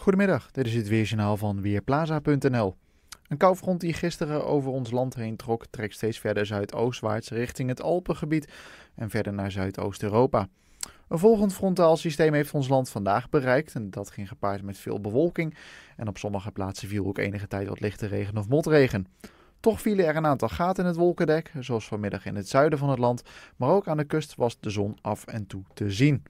Goedemiddag, dit is het Weerjournaal van Weerplaza.nl. Een koufront die gisteren over ons land heen trok, trekt steeds verder zuidoostwaarts richting het Alpengebied en verder naar Zuidoost-Europa. Een volgend frontaal systeem heeft ons land vandaag bereikt en dat ging gepaard met veel bewolking en op sommige plaatsen viel ook enige tijd wat lichte regen of motregen. Toch vielen er een aantal gaten in het wolkendek, zoals vanmiddag in het zuiden van het land, maar ook aan de kust was de zon af en toe te zien.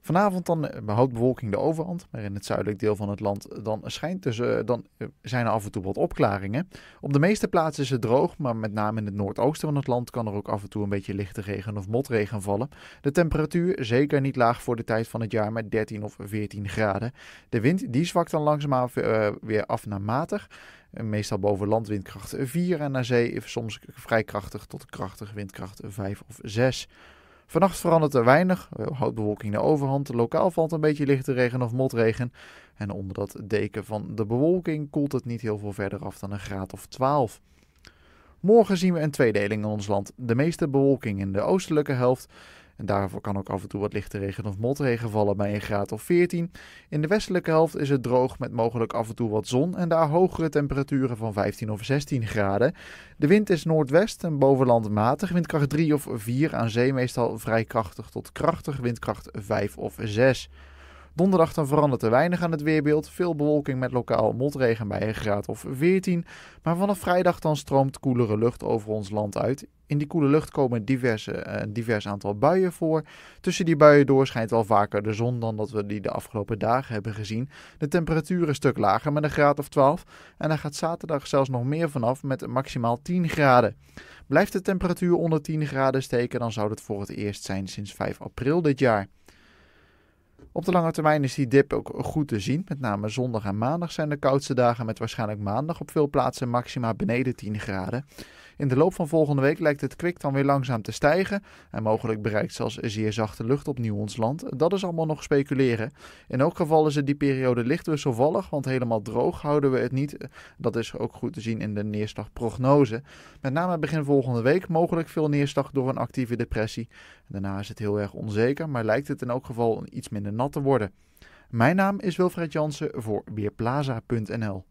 Vanavond dan eh, behoudt bewolking de overhand, maar in het zuidelijk deel van het land dan, schijnt dus, eh, dan eh, zijn er af en toe wat opklaringen. Op de meeste plaatsen is het droog, maar met name in het noordoosten van het land kan er ook af en toe een beetje lichte regen of motregen vallen. De temperatuur zeker niet laag voor de tijd van het jaar met 13 of 14 graden. De wind die zwakt dan langzaamaan weer af naar matig. Meestal boven windkracht 4 en naar zee soms vrij krachtig tot krachtig windkracht 5 of 6. Vannacht verandert er weinig, houdt bewolking de overhand. Lokaal valt een beetje lichte regen of motregen. En onder dat deken van de bewolking koelt het niet heel veel verder af dan een graad of 12. Morgen zien we een tweedeling in ons land. De meeste bewolking in de oostelijke helft en daarvoor kan ook af en toe wat lichte regen of motregen vallen bij een graad of 14. In de westelijke helft is het droog met mogelijk af en toe wat zon en daar hogere temperaturen van 15 of 16 graden. De wind is noordwest en bovenland matig, windkracht 3 of 4, aan zee meestal vrij krachtig tot krachtig, windkracht 5 of 6. Donderdag dan verandert er weinig aan het weerbeeld. Veel bewolking met lokaal motregen bij een graad of 14. Maar vanaf vrijdag dan stroomt koelere lucht over ons land uit. In die koele lucht komen diverse, een eh, divers aantal buien voor. Tussen die buien door schijnt wel vaker de zon dan dat we die de afgelopen dagen hebben gezien. De temperatuur is een stuk lager met een graad of 12. En daar gaat zaterdag zelfs nog meer vanaf met maximaal 10 graden. Blijft de temperatuur onder 10 graden steken, dan zou dat voor het eerst zijn sinds 5 april dit jaar. Op de lange termijn is die dip ook goed te zien. Met name zondag en maandag zijn de koudste dagen, met waarschijnlijk maandag op veel plaatsen maxima beneden 10 graden. In de loop van volgende week lijkt het kwik dan weer langzaam te stijgen en mogelijk bereikt zelfs zeer zachte lucht opnieuw ons land. Dat is allemaal nog speculeren. In elk geval is het die periode licht wisselvallig, want helemaal droog houden we het niet. Dat is ook goed te zien in de neerslagprognose. Met name begin volgende week mogelijk veel neerslag door een actieve depressie. Daarna is het heel erg onzeker, maar lijkt het in elk geval iets minder te worden. Mijn naam is Wilfred Jansen voor Weerplaza.nl.